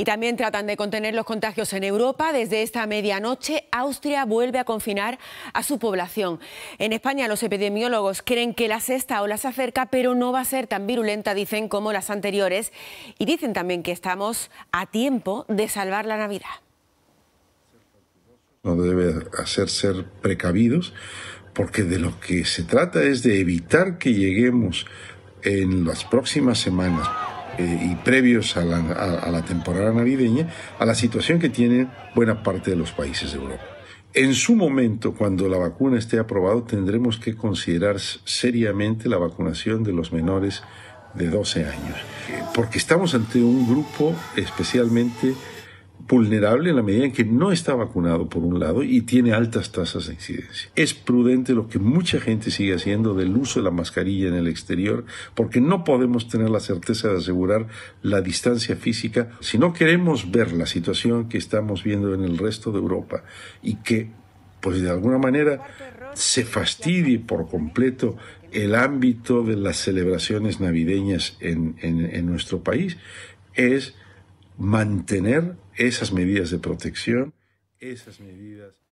Y también tratan de contener los contagios en Europa. Desde esta medianoche, Austria vuelve a confinar a su población. En España, los epidemiólogos creen que la sexta ola se acerca, pero no va a ser tan virulenta, dicen, como las anteriores. Y dicen también que estamos a tiempo de salvar la Navidad. No debe hacer ser precavidos, porque de lo que se trata es de evitar que lleguemos en las próximas semanas eh, y previos a la, temporada navideña a la situación que tiene buena parte de los países de Europa. En su momento, cuando la vacuna esté aprobada, tendremos que considerar seriamente la vacunación de los menores de 12 años, eh, porque estamos ante un grupo especialmente vulnerable en la medida en que no está vacunado por un lado y tiene altas tasas de incidencia. Es prudente lo que mucha gente sigue haciendo del uso de la mascarilla en el exterior porque no podemos tener la certeza de asegurar la distancia física si no queremos ver la situación que estamos viendo en el resto de Europa y que pues de alguna manera se fastidie por completo el ámbito de las celebraciones navideñas en, en, en nuestro país es mantener esas medidas de protección, esas medidas.